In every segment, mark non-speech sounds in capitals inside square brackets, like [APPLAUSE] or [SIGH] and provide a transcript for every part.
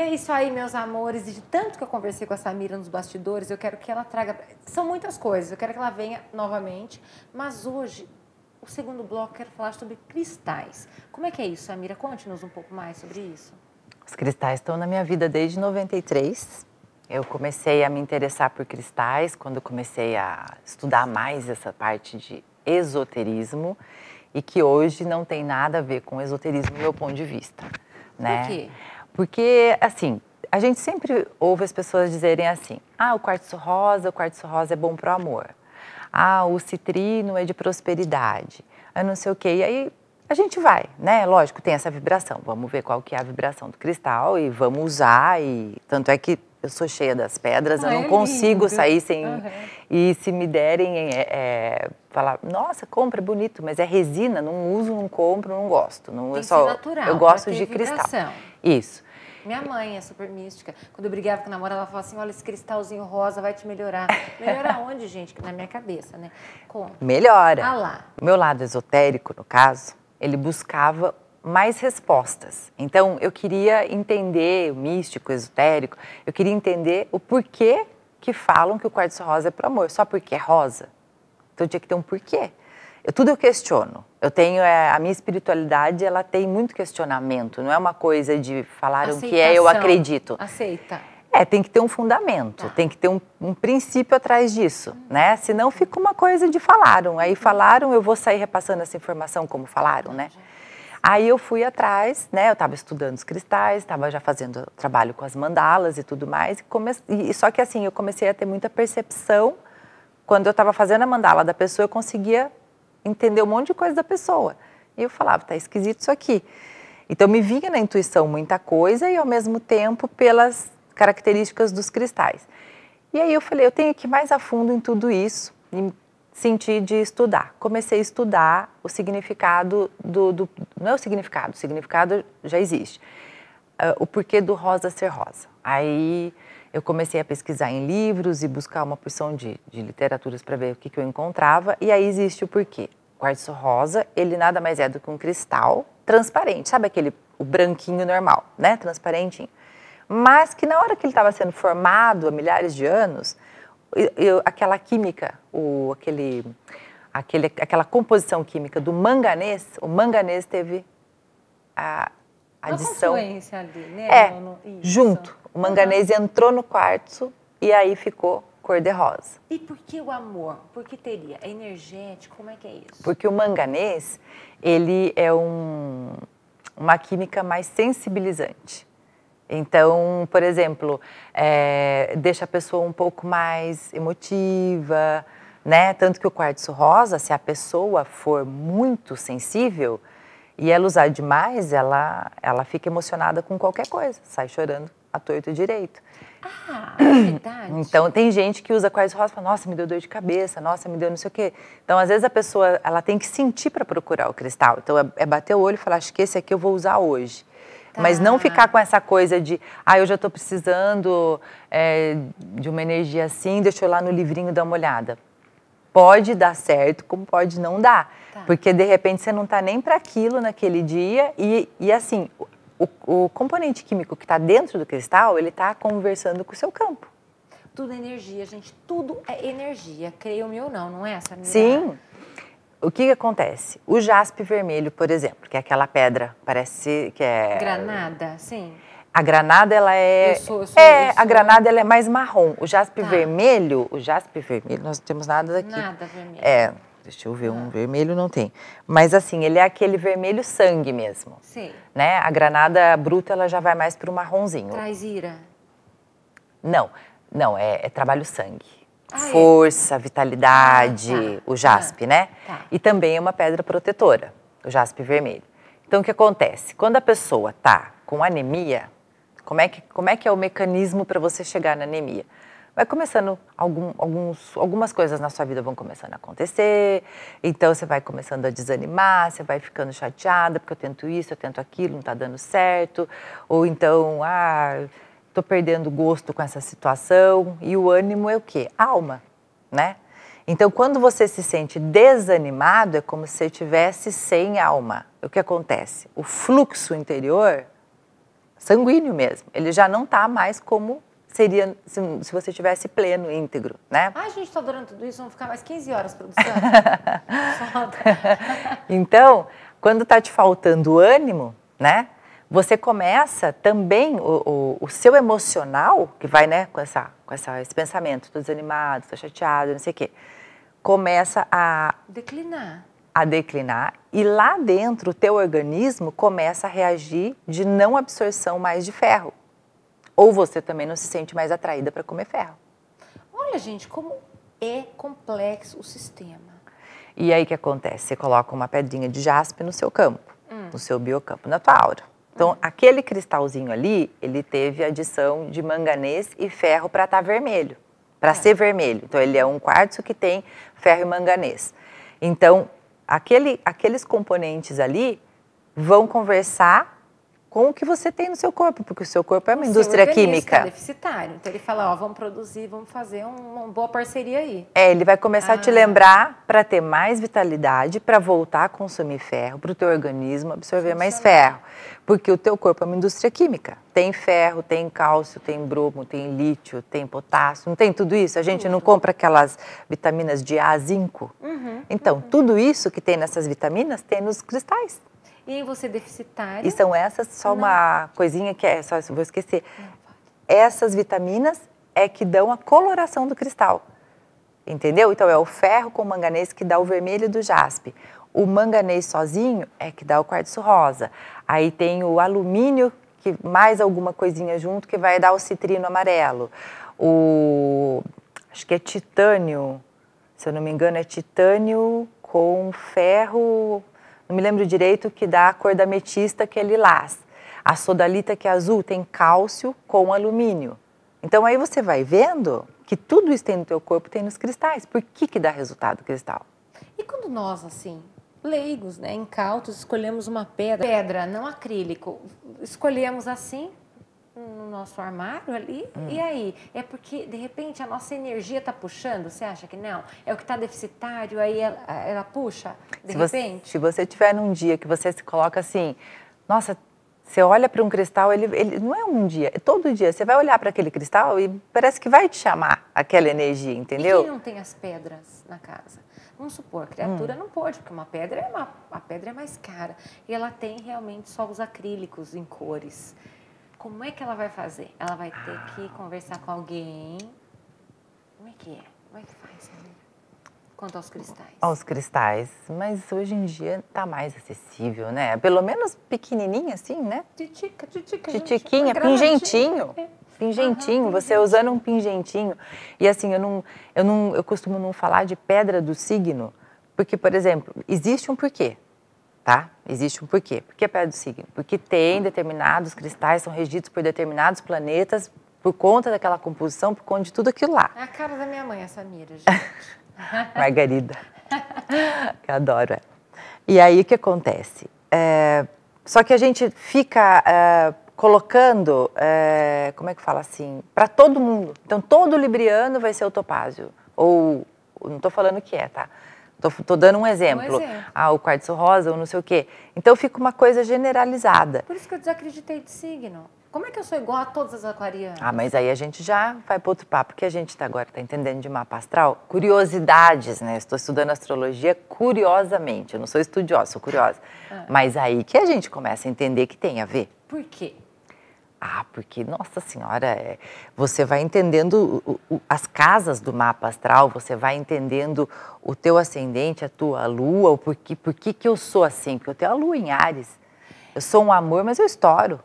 é isso aí, meus amores. E de tanto que eu conversei com a Samira nos bastidores, eu quero que ela traga. São muitas coisas, eu quero que ela venha novamente. Mas hoje, o segundo bloco, quero falar sobre cristais. Como é que é isso, Samira? Conte-nos um pouco mais sobre isso. Os cristais estão na minha vida desde 93. Eu comecei a me interessar por cristais quando comecei a estudar mais essa parte de esoterismo e que hoje não tem nada a ver com esoterismo do meu ponto de vista. Né? Por quê? Porque, assim, a gente sempre ouve as pessoas dizerem assim: ah, o quartzo rosa, o quartzo rosa é bom para o amor. Ah, o citrino é de prosperidade. Eu ah, não sei o quê. E aí a gente vai, né? Lógico, tem essa vibração. Vamos ver qual que é a vibração do cristal e vamos usar. E tanto é que eu sou cheia das pedras, ah, eu não é consigo lindo. sair sem. Uhum. E se me derem, é, é, falar, nossa, compra, é bonito, mas é resina, não uso, não compro, não gosto. Não, Tem eu só, natural, eu né, gosto de cristal. Isso. Minha mãe é super mística. Quando eu brigava com o namorado, ela falava assim: olha, esse cristalzinho rosa vai te melhorar. Melhora [LAUGHS] onde, gente? Na minha cabeça, né? Conta. Melhora. Ah lá. O meu lado esotérico, no caso, ele buscava mais respostas. Então, eu queria entender o místico, o esotérico, eu queria entender o porquê que falam que o quartzo rosa é para amor, só porque é rosa. Então, tinha que ter um porquê. Eu, tudo eu questiono. Eu tenho é, a minha espiritualidade, ela tem muito questionamento. Não é uma coisa de falaram o que é, eu acredito. Aceita. É, tem que ter um fundamento, tá. tem que ter um, um princípio atrás disso, hum. né? Senão fica uma coisa de falaram. Aí falaram, eu vou sair repassando essa informação como falaram, né? Aí eu fui atrás, né? Eu estava estudando os cristais, estava já fazendo trabalho com as mandalas e tudo mais. E só que assim, eu comecei a ter muita percepção. Quando eu estava fazendo a mandala da pessoa, eu conseguia entender um monte de coisa da pessoa. E eu falava, tá esquisito isso aqui. Então me vinha na intuição muita coisa e ao mesmo tempo pelas características dos cristais. E aí eu falei, eu tenho que ir mais a fundo em tudo isso, senti de estudar. Comecei a estudar o significado do, do não é o significado, o significado já existe. Uh, o porquê do rosa ser rosa. Aí eu comecei a pesquisar em livros e buscar uma porção de, de literaturas para ver o que, que eu encontrava. E aí existe o porquê. O quartzo rosa, ele nada mais é do que um cristal transparente, sabe aquele o branquinho normal, né? Transparentinho. Mas que na hora que ele estava sendo formado, há milhares de anos, eu, aquela química, o, aquele, aquele, aquela composição química do manganês, o manganês teve a adição. Uma ali, né? É, no, no, junto. O manganês uhum. entrou no quartzo e aí ficou cor-de-rosa. E por que o amor? Por que teria? É energético? Como é que é isso? Porque o manganês, ele é um, uma química mais sensibilizante. Então, por exemplo, é, deixa a pessoa um pouco mais emotiva, né? Tanto que o quartzo rosa, se a pessoa for muito sensível e ela usar demais, ela, ela fica emocionada com qualquer coisa, sai chorando a torto direito. Ah, é verdade. [CLEARS THROAT] Então, tem gente que usa quartzo rosa e fala, nossa, me deu dor de cabeça, nossa, me deu não sei o quê. Então, às vezes a pessoa, ela tem que sentir para procurar o cristal. Então, é, é bater o olho e falar, acho que esse aqui eu vou usar hoje. Mas não tá. ficar com essa coisa de, ah, eu já estou precisando é, de uma energia assim, deixa eu lá no livrinho dar uma olhada. Pode dar certo, como pode não dar. Tá. Porque de repente você não está nem para aquilo naquele dia e, e assim, o, o componente químico que está dentro do cristal, ele está conversando com o seu campo. Tudo é energia, gente. Tudo é energia. Creio-me ou não, não é essa? Sim o que, que, acontece? O jaspe vermelho, por exemplo, que é aquela pedra, parece que é... Granada, sim. A granada, ela é... Eu sou, eu sou, é, a granada, ela é mais marrom. O jaspe tá. vermelho, o jaspe vermelho, nós não temos nada aqui. Nada vermelho. É, deixa eu ver, um ah. vermelho não tem. Mas assim, ele é aquele vermelho sangue mesmo. Sim. Né? A granada bruta, ela já vai mais para o marronzinho. Traz ira. Não, não, é, é trabalho sangue. Ah, é? força, vitalidade, ah, tá. o jaspe, ah, né? Tá. E também é uma pedra protetora, o jaspe vermelho. Então, o que acontece? Quando a pessoa tá com anemia, como é que, como é, que é o mecanismo para você chegar na anemia? Vai começando, algum, alguns, algumas coisas na sua vida vão começando a acontecer, então você vai começando a desanimar, você vai ficando chateada, porque eu tento isso, eu tento aquilo, não tá dando certo, ou então, ah estou perdendo gosto com essa situação. E o ânimo é o quê? Alma, né? Então, quando você se sente desanimado, é como se você tivesse sem alma. O que acontece? O fluxo interior, sanguíneo mesmo, ele já não está mais como seria se, se, você tivesse pleno, íntegro, né? Ai, gente, está durando tudo isso, vamos ficar mais 15 horas produção. [LAUGHS] então, quando está te faltando ânimo, né? você começa também o, o, o, seu emocional, que vai né, com, essa, com essa, esse pensamento, estou desanimado, estou chateado, não sei o quê, começa a... Declinar. A declinar. E lá dentro, o teu organismo começa a reagir de não absorção mais de ferro. Ou você também não se sente mais atraída para comer ferro. Olha, gente, como é complexo o sistema. E aí o que acontece? Você coloca uma pedrinha de jaspe no seu campo, hum. no seu biocampo, na tua aura então, aquele cristalzinho ali, ele teve adição de manganês e ferro para estar tá vermelho, para é. ser vermelho. Então, ele é um quartzo que tem ferro e manganês. Então, aquele, aqueles componentes ali vão conversar com o que você tem no seu corpo, porque o seu corpo é uma o indústria é química. É deficitário. Então ele fala, ó, vamos produzir, vamos fazer uma boa parceria aí. É, ele vai começar ah. a te ah. lembrar para ter mais vitalidade, para voltar a consumir ferro, para o teu organismo absorver mais ferro, porque o teu corpo é uma indústria química. Tem ferro, tem cálcio, tem bromo, tem lítio, tem potássio, não tem tudo isso. A gente tudo. não compra aquelas vitaminas de A, zinco. Uhum, então uhum. tudo isso que tem nessas vitaminas tem nos cristais. E você é deficitário. E são essas, só não. uma coisinha que é, só vou esquecer. Essas vitaminas é que dão a coloração do cristal. Entendeu? Então é o ferro com o manganês que dá o vermelho do jaspe. O manganês sozinho é que dá o quartzo rosa. Aí tem o alumínio, que mais alguma coisinha junto, que vai dar o citrino amarelo. O. Acho que é titânio, se eu não me engano, é titânio com ferro não me lembro direito, que dá a cor da ametista, que é lilás. A sodalita, que é azul, tem cálcio com alumínio. Então aí você vai vendo que tudo isso tem no teu corpo, tem nos cristais. Por que que dá resultado cristal? E quando nós, assim, leigos, né, incautos, escolhemos uma pedra, pedra, não acrílico, escolhemos assim, no nosso armário ali, hum. e aí? É porque, de repente, a nossa energia está puxando? Você acha que não? É o que está deficitário, aí ela, ela puxa, de se repente? Você, se você tiver num dia que você se coloca assim, nossa, você olha para um cristal, ele, ele não é um dia, é todo dia. Você vai olhar para aquele cristal e parece que vai te chamar aquela energia, entendeu? E quem não tem as pedras na casa? Vamos supor, a criatura hum. não pode porque uma pedra é uma, a pedra é mais cara. E ela tem realmente só os acrílicos em cores. Como é que ela vai fazer? Ela vai ter ah. que conversar com alguém. Como é que é? Como é que faz, Quanto aos cristais. Aos cristais. Mas hoje em dia tá mais acessível, né? Pelo menos pequenininha assim, né? Titica, titica. Titiquinha, pingentinho. É pingentinho, uhum, você usando um pingentinho. E assim, eu não, eu não, eu costumo não falar de pedra do signo, porque, por exemplo, existe um porquê tá? Existe um porquê. Por que a pedra do signo? Porque tem determinados cristais, são regidos por determinados planetas, por conta daquela composição, por conta de tudo aquilo lá. É a cara da minha mãe, essa mira, [LAUGHS] gente. Margarida. que adoro ela. E aí o que acontece? É, só que a gente fica é, colocando, é, como é que fala assim, para todo mundo. Então todo libriano vai ser o topázio. Ou, não estou falando que é, tá? Tô, tô dando um exemplo. um exemplo. Ah, o quartzo rosa ou não sei o quê. Então fica uma coisa generalizada. Por isso que eu desacreditei de signo. Como é que eu sou igual a todas as aquarianas? Ah, mas aí a gente já vai para outro papo, porque a gente tá agora tá entendendo de mapa astral. Curiosidades, né? Estou estudando astrologia curiosamente. Eu não sou estudiosa, sou curiosa. Ah. Mas aí que a gente começa a entender que tem a ver. Por quê? Ah, porque, nossa senhora, é, você vai entendendo o, o, as casas do mapa astral, você vai entendendo o teu ascendente, a tua lua, o porquê, por que eu sou assim, porque eu tenho a lua em Ares. Eu sou um amor, mas eu estouro.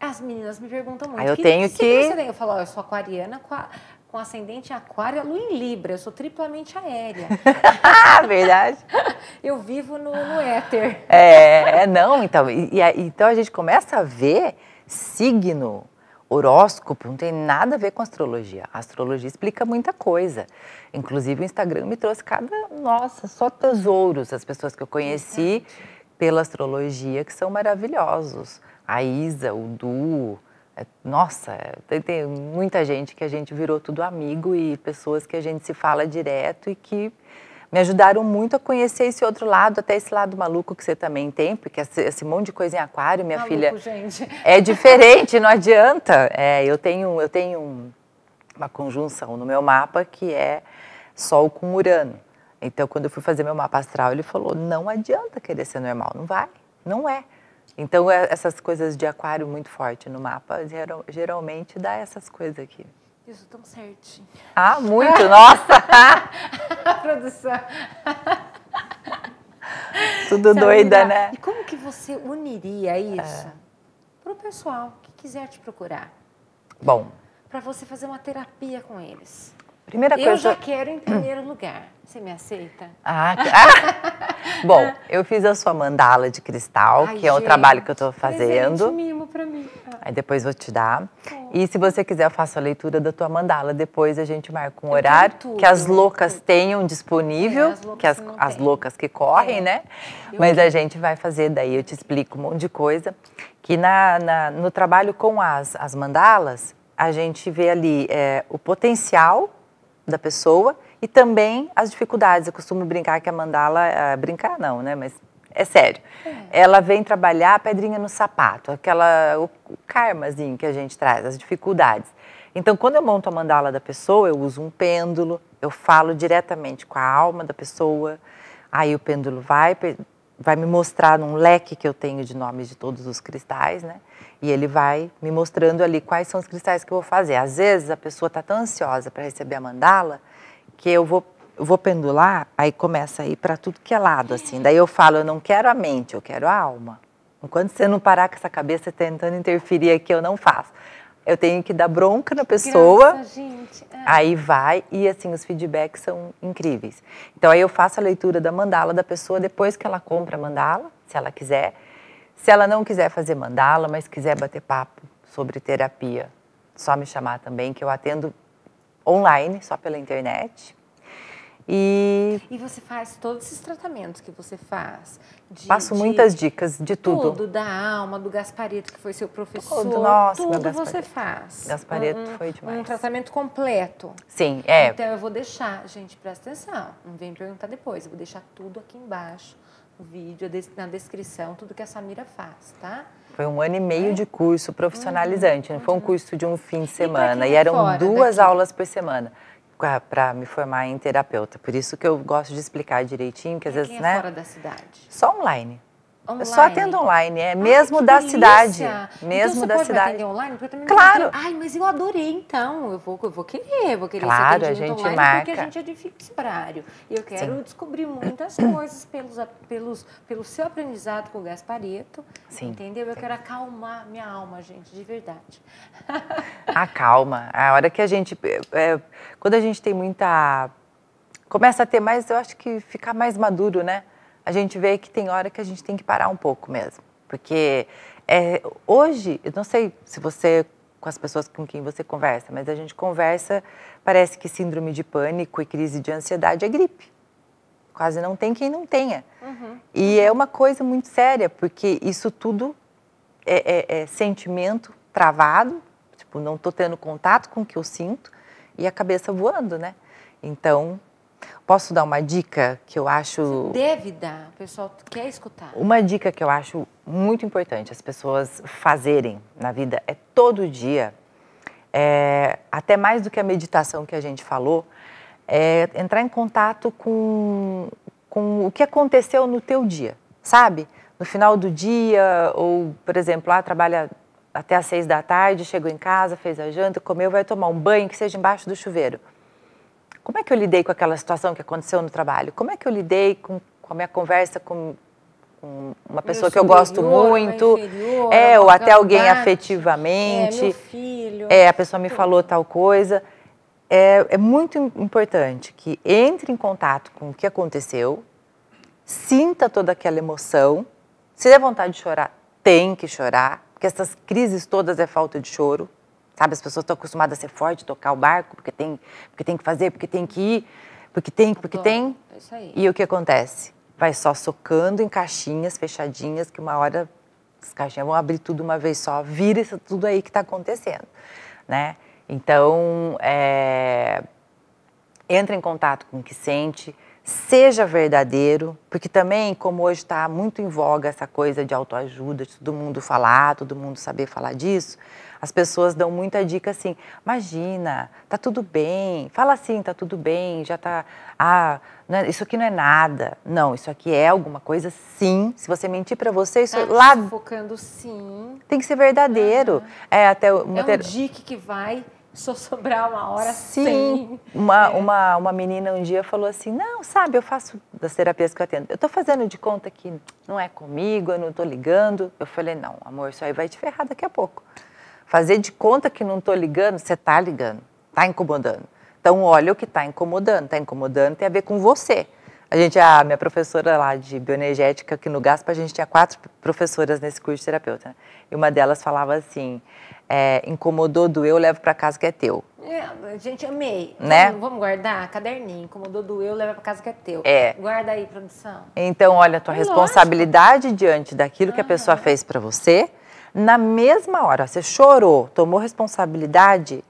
As meninas me perguntam muito. Aí ah, eu que, tenho que... que... Você tem? Eu falo, ó, eu sou aquariana, qua com ascendente em aquário, a lua em Libra. Eu sou triplamente aérea. [LAUGHS] Ah, Verdade. [LAUGHS] eu vivo no, no éter. É, é não, então. E, e, então a gente começa a ver signo, horóscopo, não tem nada a ver com astrologia. A astrologia explica muita coisa. Inclusive o Instagram me trouxe cada, nossa, só tesouros, as pessoas que eu conheci pela astrologia que são maravilhosos. A Isa, o Du, é, nossa, tem, tem, muita gente que a gente virou tudo amigo e pessoas que a gente se fala direto e que me ajudaram muito a conhecer esse outro lado, até esse lado maluco que você também tem, porque esse, esse monte de coisa em aquário, minha maluco, filha. Gente. É diferente, não adianta. É, eu tenho, eu tenho uma conjunção no meu mapa que é Sol com Urano. Então, quando eu fui fazer meu mapa astral, ele falou: não adianta querer ser normal, não vai, não é. Então, é, essas coisas de aquário muito forte no mapa, geral, geralmente dá essas coisas aqui. Isso, tão certinho. Ah, muito, nossa! [LAUGHS] a produção. Tudo Sabe, doida, né? E como que você uniria isso é. para o pessoal que quiser te procurar? Bom. Para você fazer uma terapia com eles. Primeira coisa. Eu já quero em primeiro lugar. Você me aceita? Ah, ah. [LAUGHS] Bom, eu fiz a sua mandala de cristal, Ai, que é gente, o trabalho que eu estou fazendo. Um mimo para mim. Aí depois vou te dar. E se você quiser, eu faço a leitura da tua mandala. Depois a gente marca um eu horário tudo, que as loucas tenham disponível, é, as loucas que as, as loucas que correm, é. né? Eu Mas a gente vai fazer, daí eu te explico um monte de coisa. Que na, na no trabalho com as, as mandalas, a gente vê ali é, o potencial da pessoa e também as dificuldades. Eu costumo brincar que a mandala, ah, brincar não, né? Mas é sério. É. Ela vem trabalhar a pedrinha no sapato, aquela o, karmazinho que a gente traz, as dificuldades. Então, quando eu monto a mandala da pessoa, eu uso um pêndulo, eu falo diretamente com a alma da pessoa, aí o pêndulo vai, vai me mostrar num leque que eu tenho de nomes de todos os cristais, né? E ele vai me mostrando ali quais são os cristais que eu vou fazer. Às vezes a pessoa está tão ansiosa para receber a mandala que eu vou eu vou pendular, aí começa a ir para tudo que é lado, assim. Daí eu falo, eu não quero a mente, eu quero a alma. Enquanto você não parar com essa cabeça tentando interferir aqui, eu não faço. Eu tenho que dar bronca na pessoa. Graça, gente. É. Aí vai e assim os feedbacks são incríveis. Então aí eu faço a leitura da mandala da pessoa depois que ela compra a mandala, se ela quiser. Se ela não quiser fazer mandala, mas quiser bater papo sobre terapia, só me chamar também que eu atendo online, só pela internet. E... e você faz todos esses tratamentos que você faz? De, Passo de, muitas dicas de tudo. Tudo, da alma, do Gasparito, que foi seu professor. Tudo, nossa, tudo meu você faz. Gasparito um, foi demais. Um tratamento completo. Sim, é. Então eu vou deixar, gente, presta atenção, não vem perguntar depois, eu vou deixar tudo aqui embaixo, no vídeo, na descrição, tudo que a Samira faz, tá? Foi um ano e meio é. de curso profissionalizante, não foi um uhum. curso de um fim de semana. E, tá e eram duas daqui. aulas por semana para me formar em terapeuta. Por isso que eu gosto de explicar direitinho, que às e vezes, quem é né? fora da cidade? Só online. É online. Só atendo online, é mesmo Ai, da delícia. cidade. Então, mesmo então, da pode cidade. online? Porque também claro. Ai, mas eu adorei então. Eu vou, eu vou querer, eu vou querer claro, esse a gente online marca. porque a gente é de fixo horário. E eu quero Sim. descobrir muitas coisas pelos, pelos, pelo seu aprendizado com o Gasparito. Sim. Entendeu? Eu quero acalmar minha alma, gente, de verdade. [LAUGHS] Acalma. A hora que a gente. É, é, quando a gente tem muita. Começa a ter mais, eu acho que ficar mais maduro, né? a gente vê que tem hora que a gente tem que parar um pouco mesmo. Porque é, hoje, eu não sei se você, com as pessoas com quem você conversa, mas a gente conversa, parece que síndrome de pânico e crise de ansiedade é gripe. Quase não tem quem não tenha. Uhum. E é uma coisa muito séria, porque isso tudo é, é, é sentimento travado, tipo, não estou tendo contato com o que eu sinto, e a cabeça voando, né? Então, Posso dar uma dica que eu acho. Você deve dar, o pessoal quer escutar. Uma dica que eu acho muito importante as pessoas fazerem na vida é todo dia, é, até mais do que a meditação que a gente falou, é entrar em contato com, com o que aconteceu no teu dia, sabe? No final do dia, ou, por exemplo, lá ah, trabalha até às seis da tarde, chegou em casa, fez a janta, comeu, vai tomar um banho, que seja embaixo do chuveiro como é que eu lidei com aquela situação que aconteceu no trabalho? Como é que eu lidei com, com a minha conversa com, com uma pessoa meu que eu gosto muito? é, ou até alguém parte, afetivamente. É, meu filho. É, a pessoa me falou tal coisa. É, é muito importante que entre em contato com o que aconteceu, sinta toda aquela emoção. Se der vontade de chorar, tem que chorar, porque essas crises todas é falta de choro. Sabe, as pessoas estão acostumadas a ser forte, tocar o barco, porque tem, porque tem que fazer, porque tem que ir, porque tem, porque tem. É isso aí. E o que acontece? Vai só socando em caixinhas fechadinhas, que uma hora as caixinhas vão abrir tudo uma vez só, vira isso tudo aí que está acontecendo, né? Então, é... entra em contato com o que sente, seja verdadeiro, porque também, como hoje está muito em voga essa coisa de autoajuda, de todo mundo falar, todo mundo saber falar disso, as pessoas dão muita dica assim: imagina, tá tudo bem. Fala assim, tá tudo bem, já tá. Ah, é, isso aqui não é nada. Não, isso aqui é alguma coisa, sim. Se você mentir para você, isso tá é lá. Focando, sim. Tem que ser verdadeiro. Uhum. É até uma é um dica que vai só sobrar uma hora sim. sim. Uma, é. uma, uma menina um dia falou assim: Não, sabe, eu faço das terapias que eu atendo, eu tô fazendo de conta que não é comigo, eu não tô ligando. Eu falei: Não, amor, isso aí vai te ferrar daqui a pouco. Fazer de conta que não estou ligando, você está ligando, está incomodando. Então, olha o que está incomodando. Está incomodando tem a ver com você. A gente, a minha professora lá de bioenergética, aqui no GASP, a gente tinha quatro professoras nesse curso de terapeuta. Né? E uma delas falava assim: é, incomodou, doeu, levo para casa que é teu. É, gente, amei. Né? Vamos, vamos guardar? Caderninho. Incomodou, doeu, leva para casa que é teu. É. Guarda aí, produção. Então, olha, a tua é responsabilidade lógico. diante daquilo que a pessoa fez para você na mesma hora, você chorou, tomou responsabilidade,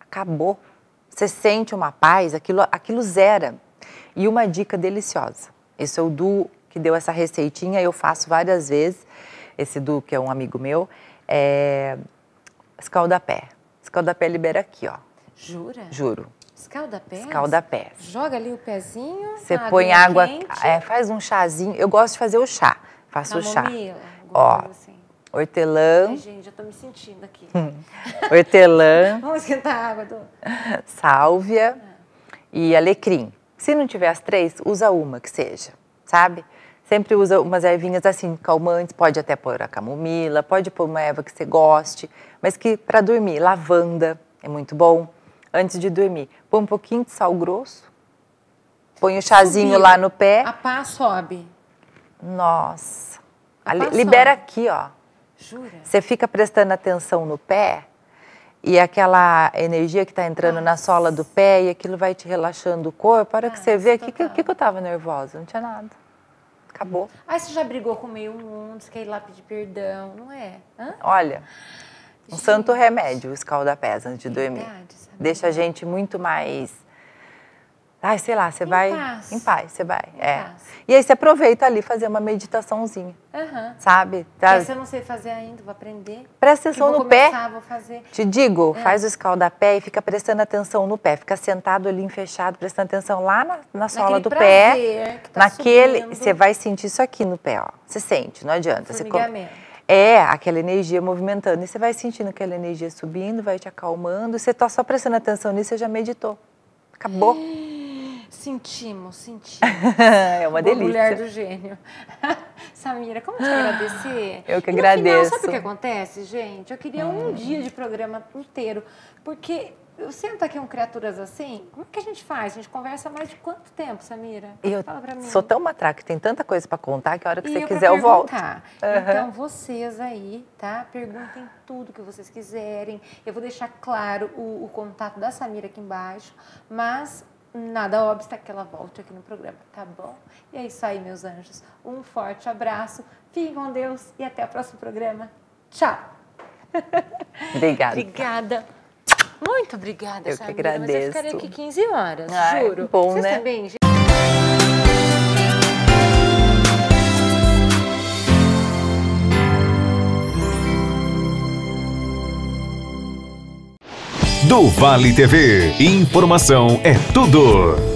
acabou. Você sente uma paz, aquilo, aquilo zera. E uma dica deliciosa. Esse é o Du que deu essa receitinha, eu faço várias vezes. Esse Du, que é um amigo meu, é escaldapé. Escaldapé libera aqui, ó. Jura? Juro. pé. Escalda pé. Joga ali o pezinho. Você tá põe água, é, faz um chazinho. Eu gosto de fazer o chá. Faço Camomila, o chá. Ó, assim hortelã. Ai, gente, já estou me sentindo aqui. Hum. hortelã. [LAUGHS] Vamos esquentar a água. Do... Sálvia ah. e alecrim. Se não tiver as três, usa uma que seja, sabe? Sempre usa umas ervinhas assim, calmantes, pode até pôr a camomila, pode pôr uma erva que você goste, mas que para dormir, lavanda é muito bom. Antes de dormir, põe um pouquinho de sal grosso, põe o chazinho lá no pé. A pá sobe. Nossa. A libera sobe. aqui, ó. Jura? Você fica prestando atenção no pé e aquela energia que está entrando Nossa. na sola do pé e aquilo vai te relaxando o corpo. A hora ah, que você vê, o que, que, que, eu estava nervosa? Não tinha nada. Acabou. Aí ah, você já brigou com meio mundo, você quer ir lá pedir perdão, não é? Hã? Olha, um gente. santo remédio, o escaldapés antes de é dormir. Deixa a gente muito mais Ai, sei lá, você em vai paz. em paz, você vai. Em é. Paz. E aí você aproveita ali fazer uma meditaçãozinha. Uhum. Sabe? Tá... Essa eu não sei fazer ainda, vou aprender. Presta atenção no começar, pé. Vou fazer. Te digo, é. faz o escaldapé e fica prestando atenção no pé. Fica sentado ali, fechado, prestando atenção lá na, na sola do pé. Tá naquele. Subindo. Você vai sentir isso aqui no pé, ó. Você sente, não adianta. Você come... É, aquela energia movimentando. E você vai sentindo aquela energia subindo, vai te acalmando. Você tá só prestando atenção nisso, você já meditou. Acabou. Sentimos, sentimos. [LAUGHS] é uma, uma delícia. Mulher do gênio. [LAUGHS] Samira, como te ah, agradecer? Eu que e agradeço. Final, sabe o que acontece, gente? Eu queria hum. um dia de programa inteiro, porque eu sento aqui um Criaturas assim, como é que a gente faz? A gente conversa mais de quanto tempo, Samira? Eu Fala pra mim. sou tão matraca, tem tanta coisa para contar que a hora que e você eu quiser eu volto. Uhum. Então, vocês aí, tá? Perguntem tudo que vocês quiserem. Eu vou deixar claro o, o contato da Samira aqui embaixo, mas nada obsta tá, que ela volte aqui no programa, tá bom? E é isso aí, meus anjos. Um forte abraço, fiquem com Deus e até o próximo programa. Tchau! [LAUGHS] Obrigada. obrigada. Muito obrigada, Eu que agradeço. Mas eu ficaria aqui 15 horas, Ai, juro. Bom, Vocês né? Também, do Vale TV. Informação é tudo.